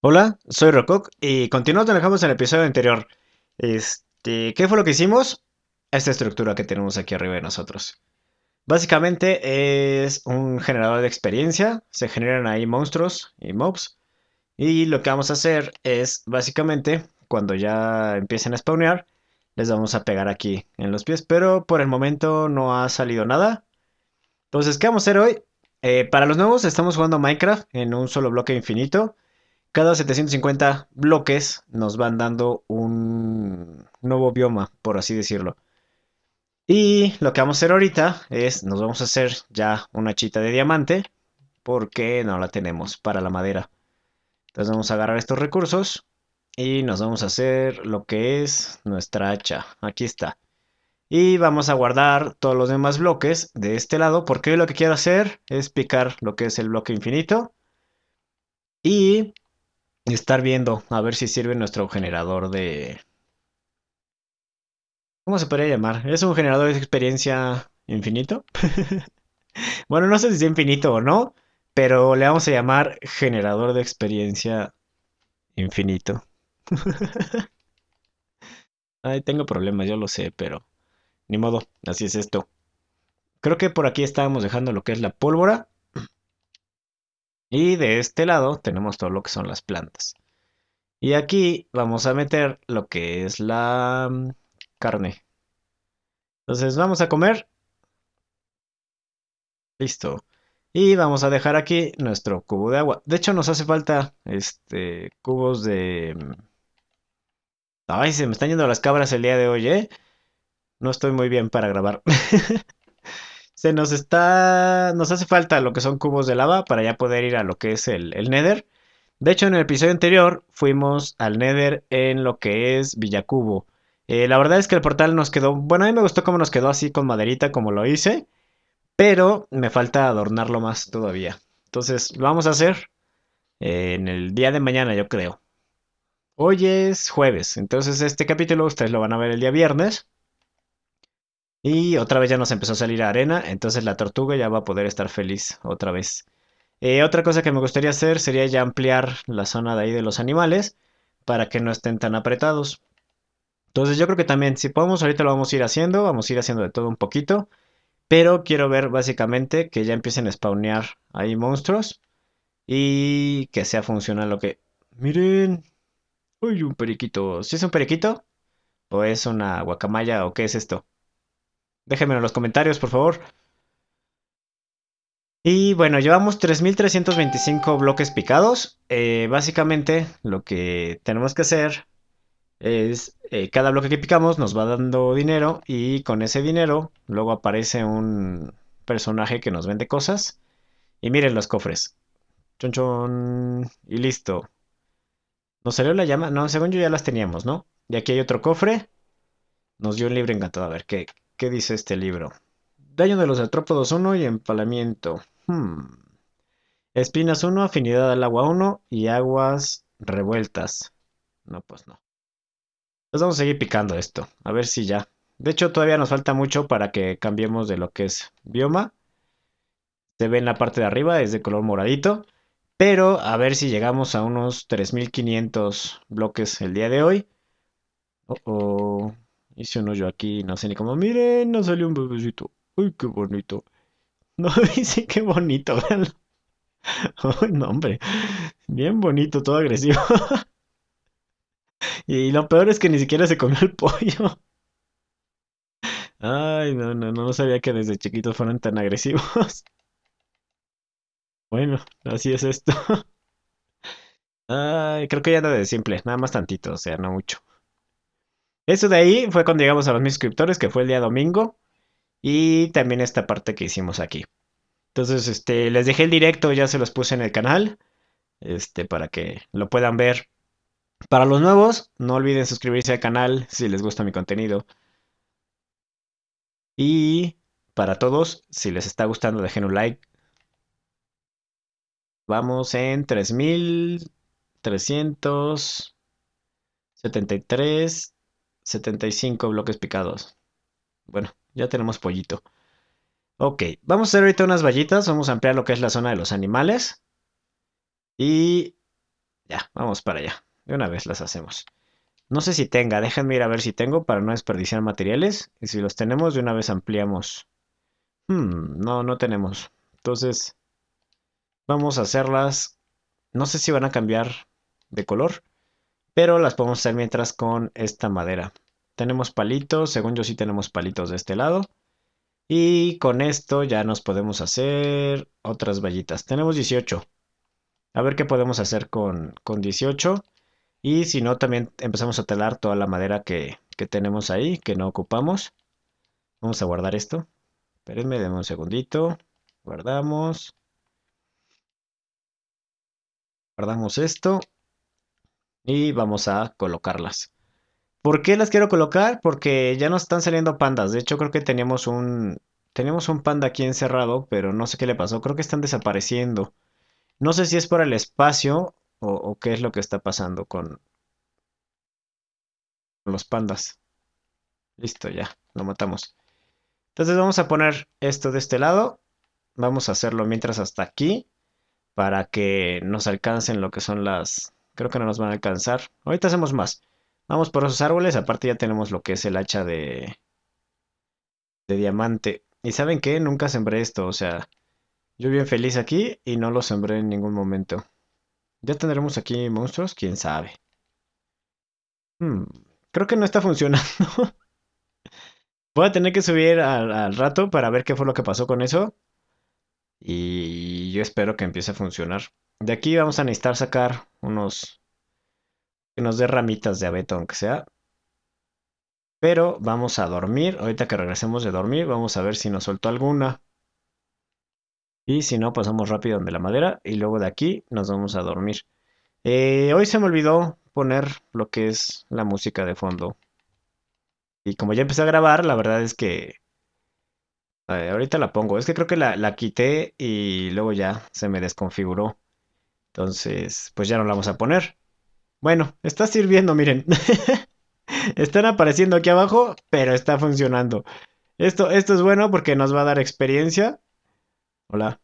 Hola, soy Rococ y continuamos donde dejamos el episodio anterior. Este, ¿Qué fue lo que hicimos? Esta estructura que tenemos aquí arriba de nosotros. Básicamente es un generador de experiencia, se generan ahí monstruos y mobs. Y lo que vamos a hacer es básicamente cuando ya empiecen a spawnear, les vamos a pegar aquí en los pies, pero por el momento no ha salido nada. Entonces, ¿qué vamos a hacer hoy? Eh, para los nuevos estamos jugando Minecraft en un solo bloque infinito. Cada 750 bloques nos van dando un nuevo bioma, por así decirlo. Y lo que vamos a hacer ahorita es, nos vamos a hacer ya una chita de diamante, porque no la tenemos para la madera. Entonces vamos a agarrar estos recursos y nos vamos a hacer lo que es nuestra hacha. Aquí está. Y vamos a guardar todos los demás bloques de este lado, porque lo que quiero hacer es picar lo que es el bloque infinito. Y estar viendo a ver si sirve nuestro generador de... ¿Cómo se podría llamar? ¿Es un generador de experiencia infinito? bueno, no sé si es infinito o no, pero le vamos a llamar generador de experiencia infinito. Ay, tengo problemas, yo lo sé, pero ni modo, así es esto. Creo que por aquí estábamos dejando lo que es la pólvora. Y de este lado tenemos todo lo que son las plantas. Y aquí vamos a meter lo que es la mm, carne. Entonces vamos a comer. Listo. Y vamos a dejar aquí nuestro cubo de agua. De hecho nos hace falta este cubos de... Mm, ay, se me están yendo las cabras el día de hoy, ¿eh? No estoy muy bien para grabar. se nos está, nos hace falta lo que son cubos de lava para ya poder ir a lo que es el, el Nether. De hecho, en el episodio anterior fuimos al Nether en lo que es Villacubo. Eh, la verdad es que el portal nos quedó, bueno, a mí me gustó cómo nos quedó así con maderita como lo hice, pero me falta adornarlo más todavía. Entonces, lo vamos a hacer en el día de mañana, yo creo. Hoy es jueves, entonces este capítulo ustedes lo van a ver el día viernes. Y otra vez ya nos empezó a salir arena, entonces la tortuga ya va a poder estar feliz otra vez. Eh, otra cosa que me gustaría hacer sería ya ampliar la zona de ahí de los animales para que no estén tan apretados. Entonces yo creo que también si podemos ahorita lo vamos a ir haciendo, vamos a ir haciendo de todo un poquito. Pero quiero ver básicamente que ya empiecen a spawnear ahí monstruos y que sea funcional lo que... Miren, uy, un periquito. ¿Si es un periquito? ¿O es una guacamaya o qué es esto? Déjenmelo en los comentarios, por favor. Y bueno, llevamos 3.325 bloques picados. Eh, básicamente lo que tenemos que hacer es eh, cada bloque que picamos nos va dando dinero y con ese dinero luego aparece un personaje que nos vende cosas. Y miren los cofres. Chon Y listo. ¿Nos salió la llama? No, según yo ya las teníamos, ¿no? Y aquí hay otro cofre. Nos dio un libro encantado. A ver, ¿qué, ¿Qué dice este libro? Daño de los artrópodos 1 y empalamiento. Hmm. Espinas 1, afinidad al agua 1 y aguas revueltas. No, pues no. Pues vamos a seguir picando esto. A ver si ya. De hecho, todavía nos falta mucho para que cambiemos de lo que es bioma. Se ve en la parte de arriba, es de color moradito. Pero a ver si llegamos a unos 3500 bloques el día de hoy. Oh, -oh. Y si uno yo aquí no sé ni cómo. Miren, no salió un bebecito. Uy, qué bonito. No, dice qué bonito, vean. Uy, no, hombre. Bien bonito, todo agresivo. y lo peor es que ni siquiera se comió el pollo. Ay, no, no, no sabía que desde chiquitos fueran tan agresivos. Bueno, así es esto. Ay, creo que ya anda de simple, nada más tantito, o sea, no mucho. Eso de ahí fue cuando llegamos a los mil suscriptores, que fue el día domingo. Y también esta parte que hicimos aquí. Entonces, este, les dejé el directo, ya se los puse en el canal. Este, para que lo puedan ver. Para los nuevos, no olviden suscribirse al canal si les gusta mi contenido. Y para todos, si les está gustando, dejen un like. Vamos en 3373. 75 bloques picados. Bueno, ya tenemos pollito. Ok, vamos a hacer ahorita unas vallitas. Vamos a ampliar lo que es la zona de los animales. Y ya, vamos para allá. De una vez las hacemos. No sé si tenga, déjenme ir a ver si tengo para no desperdiciar materiales. Y si los tenemos, de una vez ampliamos. Hmm, no, no tenemos. Entonces, vamos a hacerlas. No sé si van a cambiar de color. Pero las podemos hacer mientras con esta madera. Tenemos palitos, según yo sí tenemos palitos de este lado. Y con esto ya nos podemos hacer otras vallitas. Tenemos 18. A ver qué podemos hacer con, con 18. Y si no, también empezamos a telar toda la madera que, que tenemos ahí, que no ocupamos. Vamos a guardar esto. Espérenme, denme un segundito. Guardamos. Guardamos esto y vamos a colocarlas. ¿Por qué las quiero colocar? Porque ya nos están saliendo pandas. De hecho, creo que tenemos un, tenemos un panda aquí encerrado, pero no sé qué le pasó. Creo que están desapareciendo. No sé si es por el espacio o, o qué es lo que está pasando con los pandas. Listo, ya, lo matamos. Entonces vamos a poner esto de este lado. Vamos a hacerlo mientras hasta aquí para que nos alcancen lo que son las, Creo que no nos van a alcanzar. Ahorita hacemos más. Vamos por esos árboles. Aparte ya tenemos lo que es el hacha de... De diamante. Y ¿saben qué? Nunca sembré esto. O sea, yo bien feliz aquí y no lo sembré en ningún momento. ¿Ya tendremos aquí monstruos? ¿Quién sabe? Hmm, creo que no está funcionando. Voy a tener que subir al, rato para ver qué fue lo que pasó con eso. Y yo espero que empiece a funcionar. De aquí vamos a necesitar sacar unos... Que nos dé ramitas de abeto, aunque sea. Pero vamos a dormir. Ahorita que regresemos de dormir, vamos a ver si nos soltó alguna. Y si no, pasamos rápido donde la madera. Y luego de aquí nos vamos a dormir. Eh, hoy se me olvidó poner lo que es la música de fondo. Y como ya empecé a grabar, la verdad es que... Eh, ahorita la pongo. Es que creo que la quité y luego ya se me desconfiguró. Entonces, pues ya no la vamos a poner. Bueno, está sirviendo, miren. Están apareciendo aquí abajo, pero está funcionando. Esto, esto es bueno porque nos va a dar experiencia. Hola.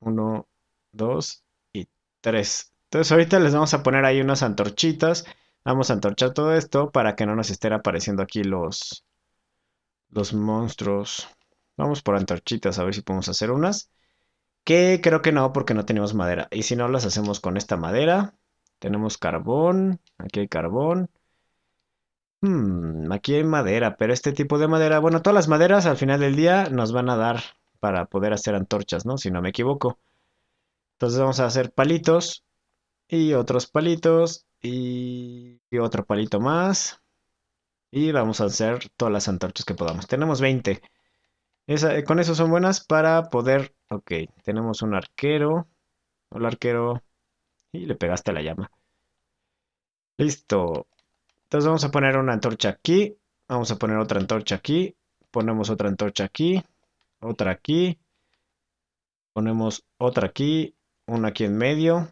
Uno, dos y tres. Entonces ahorita les vamos a poner ahí unas antorchitas. Vamos a antorchar todo esto para que no nos estén apareciendo aquí los, los monstruos. Vamos por antorchitas a ver si podemos hacer unas. Que creo que no, porque no tenemos madera. Y si no, las hacemos con esta madera. Tenemos carbón. Aquí hay carbón. Hmm, aquí hay madera, pero este tipo de madera... Bueno, todas las maderas al final del día nos van a dar para poder hacer antorchas, ¿no? Si no me equivoco. Entonces vamos a hacer palitos. Y otros palitos. Y, y otro palito más. Y vamos a hacer todas las antorchas que podamos. Tenemos 20. Eh, con eso son buenas para poder... Ok, tenemos un arquero. Hola arquero. Y le pegaste la llama. Listo. Entonces vamos a poner una antorcha aquí. Vamos a poner otra antorcha aquí. Ponemos otra antorcha aquí. Otra aquí. Ponemos otra aquí. Una aquí en medio.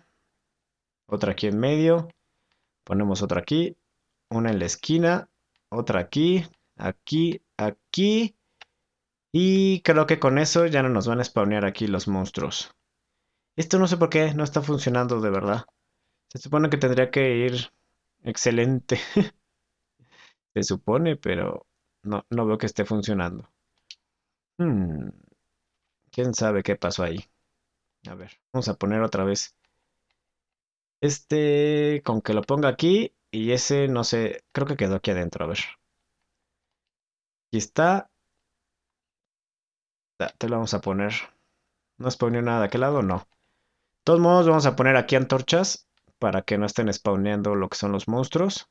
Otra aquí en medio. Ponemos otra aquí. Una en la esquina. Otra aquí. Aquí. Aquí. Y creo que con eso ya no nos van a spawnear aquí los monstruos. Esto no sé por qué, no está funcionando de verdad. Se supone que tendría que ir excelente. Se supone, pero no, no veo que esté funcionando. Hmm. ¿Quién sabe qué pasó ahí? A ver, vamos a poner otra vez. Este, con que lo ponga aquí y ese, no sé, creo que quedó aquí adentro, a ver. Aquí está, te lo vamos a poner. No spawneó nada de aquel lado, no. De todos modos, vamos a poner aquí antorchas para que no estén spawneando lo que son los monstruos.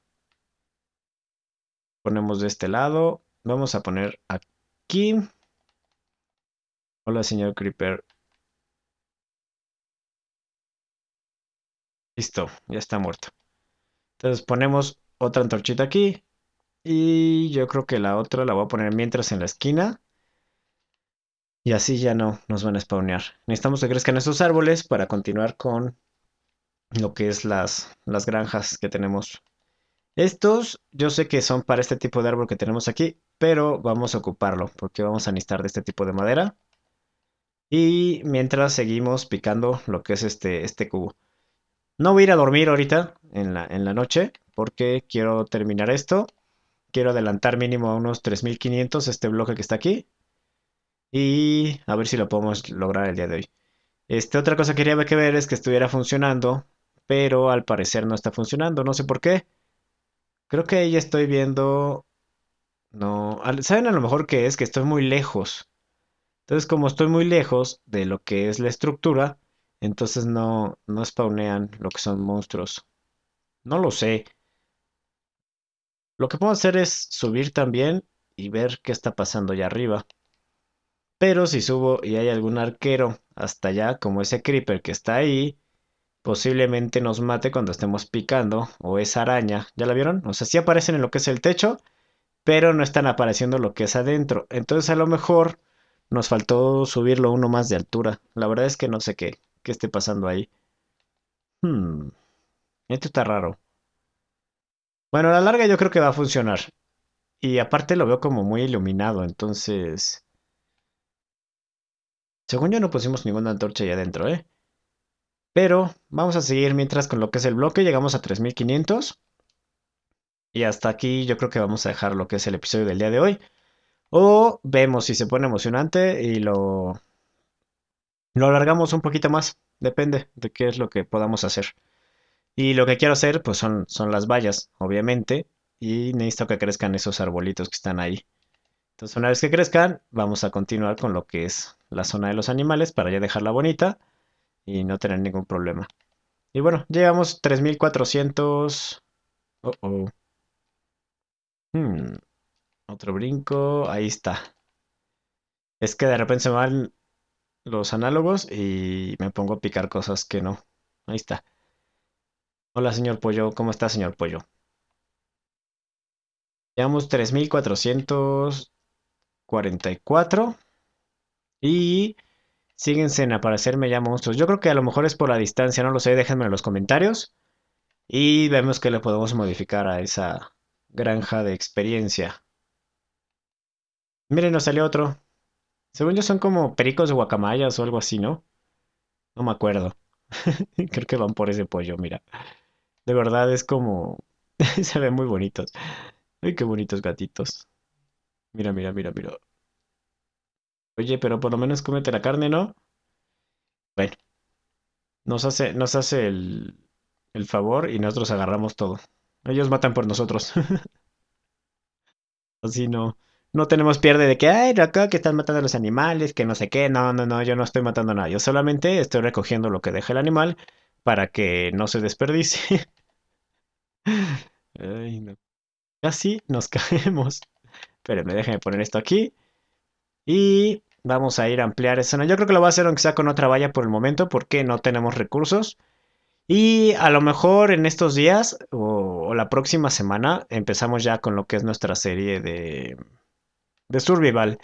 Ponemos de este lado. Vamos a poner aquí. Hola, señor Creeper. Listo, ya está muerto. Entonces ponemos otra antorchita aquí. Y yo creo que la otra la voy a poner mientras en la esquina. Y así ya no nos van a spawnear. Necesitamos que crezcan esos árboles para continuar con lo que es las, las granjas que tenemos. Estos yo sé que son para este tipo de árbol que tenemos aquí, pero vamos a ocuparlo porque vamos a necesitar de este tipo de madera. Y mientras seguimos picando lo que es este, este cubo. No voy a ir a dormir ahorita en la, en la noche porque quiero terminar esto. Quiero adelantar mínimo a unos 3500 este bloque que está aquí y a ver si lo podemos lograr el día de hoy. Este, otra cosa que quería que ver es que estuviera funcionando, pero al parecer no está funcionando. No sé por qué. Creo que ya estoy viendo... No, ¿saben a lo mejor qué es? Que estoy muy lejos. Entonces, como estoy muy lejos de lo que es la estructura, entonces no, no spawnean lo que son monstruos. No lo sé. Lo que puedo hacer es subir también y ver qué está pasando allá arriba. Pero si subo y hay algún arquero hasta allá, como ese creeper que está ahí, posiblemente nos mate cuando estemos picando, o esa araña, ¿ya la vieron? O sea, sí aparecen en lo que es el techo, pero no están apareciendo lo que es adentro. Entonces a lo mejor nos faltó subirlo uno más de altura. La verdad es que no sé qué, qué esté pasando ahí. Hmm, esto está raro. Bueno, a la larga yo creo que va a funcionar. Y aparte lo veo como muy iluminado, entonces... Según yo no pusimos ninguna antorcha ya adentro, ¿eh? Pero vamos a seguir mientras con lo que es el bloque. Llegamos a 3500. Y hasta aquí yo creo que vamos a dejar lo que es el episodio del día de hoy. O vemos si se pone emocionante y lo, lo alargamos un poquito más. Depende de qué es lo que podamos hacer. Y lo que quiero hacer pues son, son las vallas, obviamente. Y necesito que crezcan esos arbolitos que están ahí. Entonces una vez que crezcan, vamos a continuar con lo que es la zona de los animales para ya dejarla bonita y no tener ningún problema. Y bueno, llegamos 3400... Oh, oh. Hmm, otro brinco, ahí está. Es que de repente se me van los análogos y me pongo a picar cosas que no. Ahí está. Hola, señor Pollo. ¿Cómo está, señor Pollo? Llevamos 3.444. Y síguense en aparecerme ya monstruos. Yo creo que a lo mejor es por la distancia, no lo sé. Déjenme en los comentarios. Y vemos que le podemos modificar a esa granja de experiencia. Miren, nos salió otro. Según yo son como pericos guacamayas o algo así, ¿no? No me acuerdo. Creo que van por ese pollo, mira. De verdad es como... Se ven muy bonitos. Ay, qué bonitos gatitos. Mira, mira, mira, mira. Oye, pero por lo menos cómete la carne, ¿no? Bueno, nos hace, nos hace el, favor y nosotros agarramos todo. Ellos matan por nosotros. Así no. No tenemos pierde de que, ay, acá que están matando a los animales, que no sé qué. No, no, no, yo no estoy matando a nadie. Yo solamente estoy recogiendo lo que deja el animal para que no se desperdicie. ay, no. Casi nos caemos. me déjenme poner esto aquí. Y vamos a ir a ampliar esa zona. Yo creo que lo voy a hacer aunque sea con otra valla por el momento porque no tenemos recursos. Y a lo mejor en estos días o, la próxima semana empezamos ya con lo que es nuestra serie de, de survival.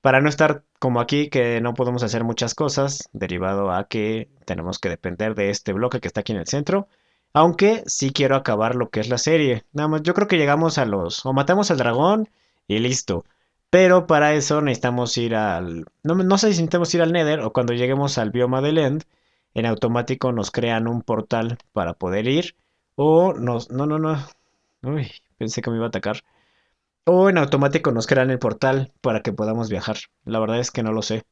Para no estar como aquí que no podemos hacer muchas cosas derivado a que tenemos que depender de este bloque que está aquí en el centro. Aunque sí quiero acabar lo que es la serie. Nada más, yo creo que llegamos a los... O matamos al dragón y listo. Pero para eso necesitamos ir al... No, sé si necesitamos ir al Nether o cuando lleguemos al bioma del End, en automático nos crean un portal para poder ir. O nos... No, no, no. Uy, pensé que me iba a atacar. O en automático nos crean el portal para que podamos viajar. La verdad es que no lo sé.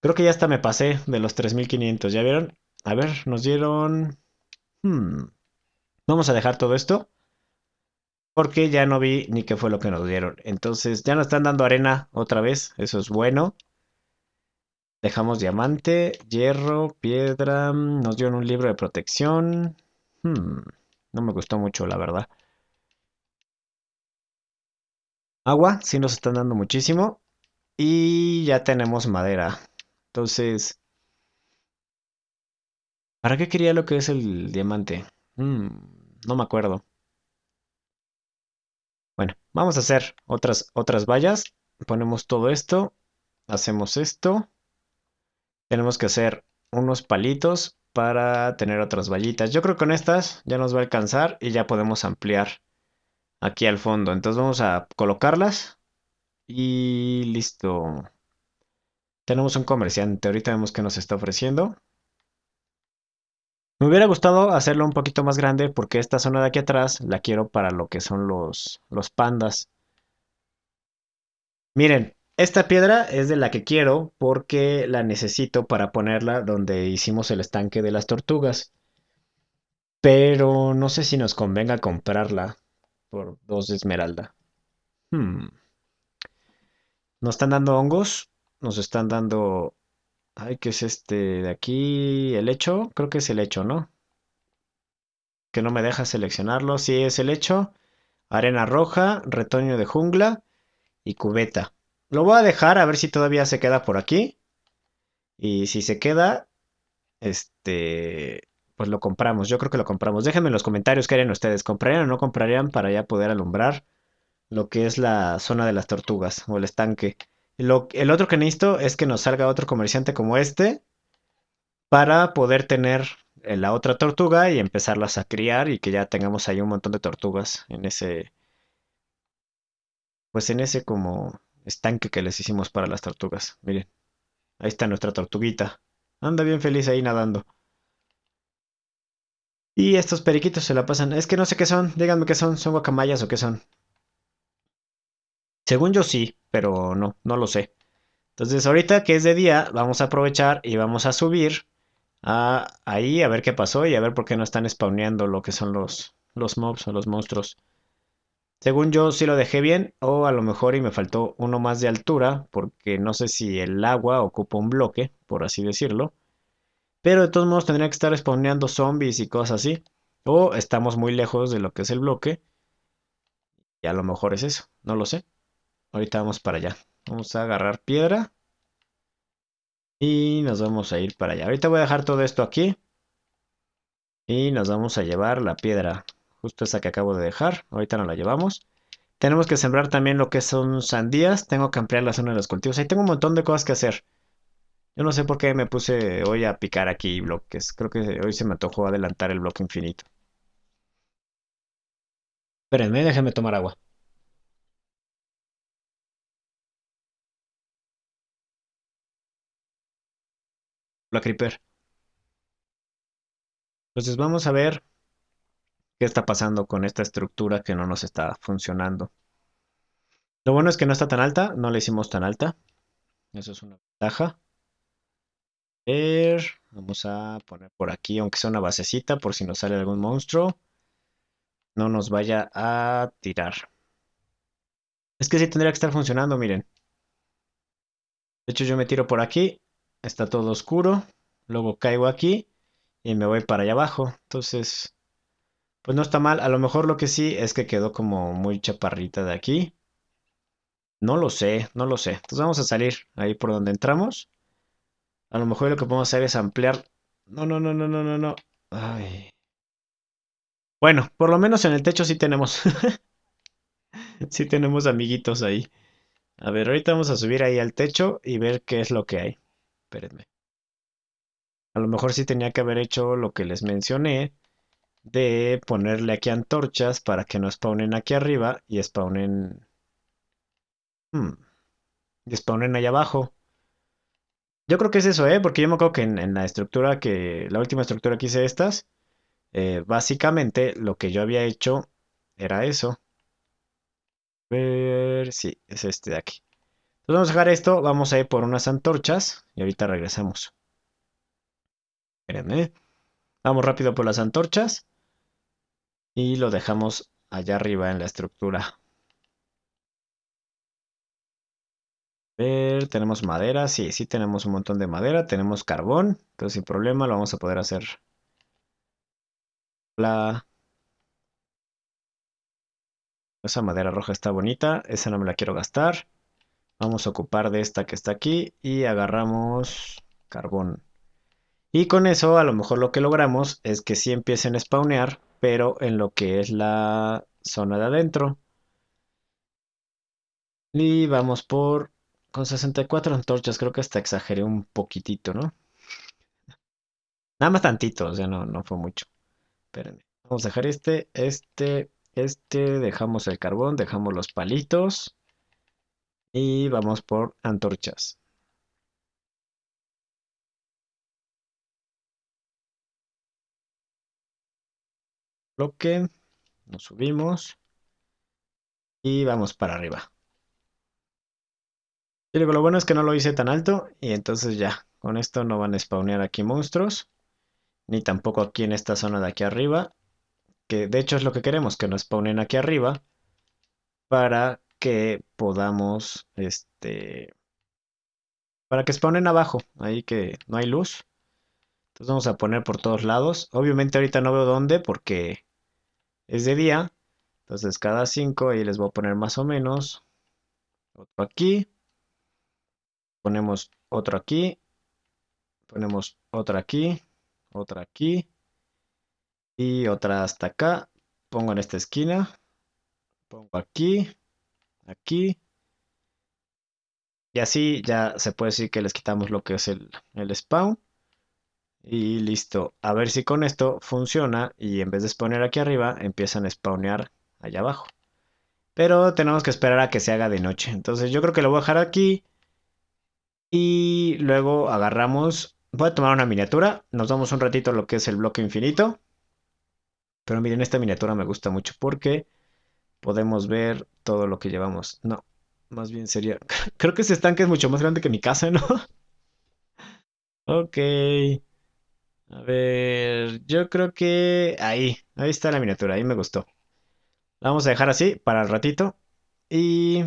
Creo que ya hasta me pasé de los 3500, ¿ya vieron? A ver, nos dieron... Hmm, vamos a dejar todo esto porque ya no vi ni qué fue lo que nos dieron. Entonces ya nos están dando arena otra vez, eso es bueno. Dejamos diamante, hierro, piedra, mm, nos dieron un libro de protección. Hmm, no me gustó mucho, la verdad. Agua, sí nos están dando muchísimo. Y ya tenemos madera. Entonces, ¿para qué quería lo que es el diamante? Hmm, no me acuerdo. Vamos a hacer otras, otras vallas. Ponemos todo esto. Hacemos esto. Tenemos que hacer unos palitos para tener otras vallitas. Yo creo que con estas ya nos va a alcanzar y ya podemos ampliar aquí al fondo. Entonces vamos a colocarlas y listo. Tenemos un comerciante. Ahorita vemos que nos está ofreciendo. Me hubiera gustado hacerlo un poquito más grande porque esta zona de aquí atrás la quiero para lo que son los, pandas. Miren, esta piedra es de la que quiero porque la necesito para ponerla donde hicimos el estanque de las tortugas. Pero no sé si nos convenga comprarla por dos de esmeralda. Hmm. Nos están dando hongos, nos están dando Ay, que es este de aquí, el hecho, creo que es el hecho, ¿no? Que no me deja seleccionarlo, sí es el hecho, arena roja, retoño de jungla y cubeta. Lo voy a dejar a ver si todavía se queda por aquí. Y si se queda, este, pues lo compramos, yo creo que lo compramos. Déjenme en los comentarios qué harían ustedes, ¿comprarían o no comprarían para ya poder alumbrar lo que es la zona de las tortugas o el estanque? el otro que necesito es que nos salga otro comerciante como este para poder tener eh, la otra tortuga y empezarlas a criar y que ya tengamos ahí un montón de tortugas en ese pues en ese como estanque que les hicimos para las tortugas. Miren, ahí está nuestra tortuguita. Anda bien feliz ahí nadando. Y estos periquitos se la pasan. Es que no sé qué son. Díganme qué son. ¿Son guacamayas o qué son? Según yo sí, pero no, no lo sé. Entonces ahorita que es de día, vamos a aprovechar y vamos a subir a ahí a ver qué pasó y a ver por qué no están spawneando lo que son los, los mobs o los monstruos. Según yo sí lo dejé bien o a lo mejor y me faltó uno más de altura porque no sé si el agua ocupa un bloque, por así decirlo. Pero de todos modos tendría que estar spawneando zombies y cosas así. O estamos muy lejos de lo que es el bloque. Y a lo mejor es eso, no lo sé. Ahorita vamos para allá. Vamos a agarrar piedra. Y nos vamos a ir para allá. Ahorita voy a dejar todo esto aquí. Y nos vamos a llevar la piedra. Justo esa que acabo de dejar. Ahorita no la llevamos. Tenemos que sembrar también lo que son sandías. Tengo que ampliar la zona de los cultivos. Ahí tengo un montón de cosas que hacer. Yo no sé por qué me puse hoy a picar aquí bloques. Creo que hoy se me antojó adelantar el bloque infinito. Espérenme, déjenme tomar agua. la Creeper. Entonces vamos a ver qué está pasando con esta estructura que no nos está funcionando. Lo bueno es que no está tan alta, no la hicimos tan alta. Eso es una ventaja. Vamos a poner por aquí, aunque sea una basecita, por si nos sale algún monstruo. No nos vaya a tirar. Es que si tendría que estar funcionando, miren. De hecho, yo me tiro por aquí está todo oscuro, luego caigo aquí y me voy para allá abajo. Entonces, pues no está mal. A lo mejor lo que sí es que quedó como muy chaparrita de aquí. No lo sé, no lo sé. Entonces vamos a salir ahí por donde entramos. A lo mejor lo que podemos hacer es ampliar. No, no, no, no, no, no, no. Ay. Bueno, por lo menos en el techo sí tenemos. sí tenemos amiguitos ahí. A ver, ahorita vamos a subir ahí al techo y ver qué es lo que hay espérenme. A lo mejor sí tenía que haber hecho lo que les mencioné de ponerle aquí antorchas para que no spawnen aquí arriba y spawnen... Hmm, y spawnen allá abajo. Yo creo que es eso, ¿eh? Porque yo me acuerdo que en, la estructura que... La última estructura que hice estas, eh, básicamente lo que yo había hecho era eso. A ver, sí, es este de aquí. Entonces vamos a dejar esto, vamos a ir por unas antorchas y ahorita regresamos. Espérenme. Vamos rápido por las antorchas y lo dejamos allá arriba en la estructura. A ver, tenemos madera, sí, sí tenemos un montón de madera, tenemos carbón, entonces sin problema lo vamos a poder hacer. La... Esa madera roja está bonita, esa no me la quiero gastar. Vamos a ocupar de esta que está aquí y agarramos carbón. Y con eso a lo mejor lo que logramos es que sí empiecen a spawnear, pero en lo que es la zona de adentro. Y vamos por... Con 64 antorchas creo que hasta exageré un poquitito, ¿no? Nada más tantito, o sea, no, no fue mucho. Espérenme. Vamos a dejar este, este, este, dejamos el carbón, dejamos los palitos. Y vamos por antorchas. Bloque, nos subimos y vamos para arriba. Y lo bueno es que no lo hice tan alto y entonces ya, con esto no van a spawnear aquí monstruos, ni tampoco aquí en esta zona de aquí arriba, que de hecho es lo que queremos, que nos spawnen aquí arriba para que podamos, este, para que ponen abajo, ahí que no hay luz. Entonces vamos a poner por todos lados. Obviamente ahorita no veo dónde porque es de día. Entonces cada 5 y les voy a poner más o menos. Otro aquí. Ponemos otro aquí. Ponemos otra aquí. Otra aquí. Y otra hasta acá. Pongo en esta esquina. Pongo aquí aquí. Y así ya se puede decir que les quitamos lo que es el, el spawn. Y listo. A ver si con esto funciona y en vez de spawnear aquí arriba, empiezan a spawnear allá abajo. Pero tenemos que esperar a que se haga de noche. Entonces yo creo que lo voy a dejar aquí. Y luego agarramos... Voy a tomar una miniatura. Nos damos un ratito lo que es el bloque infinito. Pero miren, esta miniatura me gusta mucho porque podemos ver todo lo que llevamos. No, más bien sería... Creo que ese estanque es mucho más grande que mi casa, ¿no? ok. A ver, yo creo que ahí, ahí está la miniatura, ahí me gustó. La vamos a dejar así para el ratito. Y...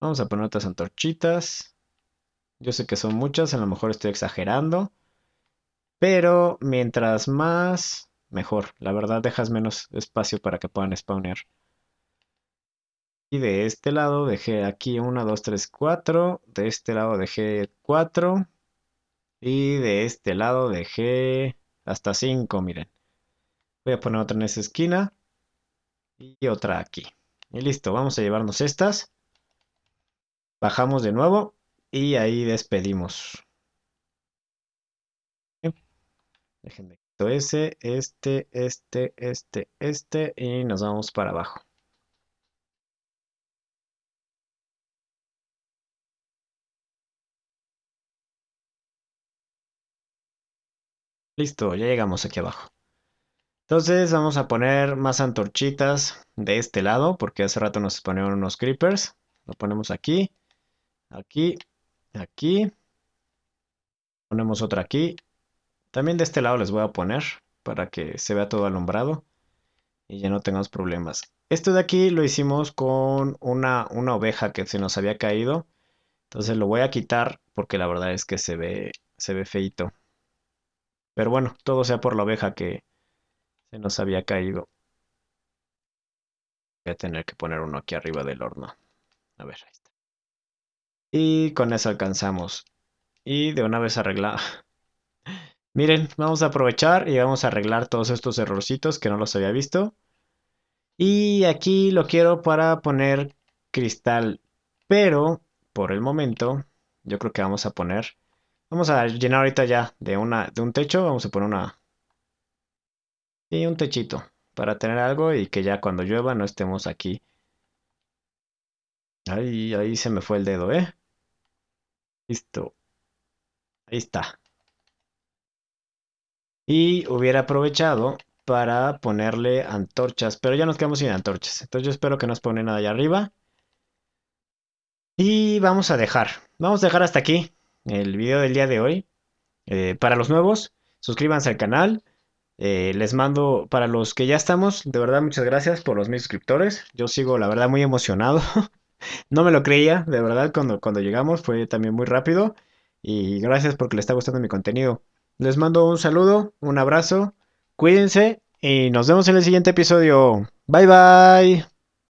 Vamos a poner otras antorchitas. Yo sé que son muchas, a lo mejor estoy exagerando. Pero mientras más mejor. La verdad dejas menos espacio para que puedan spawnear. Y de este lado dejé aquí 1, 2, 3, 4. De este lado dejé 4. Y de este lado dejé hasta 5, miren. Voy a poner otra en esa esquina. Y otra aquí. Y listo, vamos a llevarnos estas. Bajamos de nuevo. Y ahí despedimos. Dejen de ese, este, este, este, este y nos vamos para abajo. Listo, ya llegamos aquí abajo. Entonces vamos a poner más antorchitas de este lado, porque hace rato nos ponieron unos creepers. Lo ponemos aquí, aquí, aquí. Ponemos otra aquí también de este lado les voy a poner para que se vea todo alumbrado y ya no tengamos problemas. Esto de aquí lo hicimos con una, una oveja que se nos había caído. Entonces lo voy a quitar porque la verdad es que se ve, se ve feito. Pero bueno, todo sea por la oveja que se nos había caído. Voy a tener que poner uno aquí arriba del horno. A ver, ahí está. Y con eso alcanzamos. Y de una vez arreglado. Miren, vamos a aprovechar y vamos a arreglar todos estos errorcitos que no los había visto. Y aquí lo quiero para poner cristal, pero por el momento yo creo que vamos a poner... Vamos a llenar ahorita ya de, una, de un techo, vamos a poner una... Y un techito para tener algo y que ya cuando llueva no estemos aquí. Ahí, ahí se me fue el dedo, ¿eh? Listo. Ahí está. Y hubiera aprovechado para ponerle antorchas, pero ya nos quedamos sin antorchas. Entonces yo espero que nos pone nada allá arriba. Y vamos a dejar, vamos a dejar hasta aquí el video del día de hoy. Eh, para los nuevos, suscríbanse al canal. Eh, les mando, para los que ya estamos, de verdad muchas gracias por los mil suscriptores. Yo sigo, la verdad, muy emocionado. no me lo creía, de verdad, cuando, cuando llegamos fue también muy rápido. Y gracias porque les está gustando mi contenido. Les mando un saludo, un abrazo, cuídense y nos vemos en el siguiente episodio. Bye bye.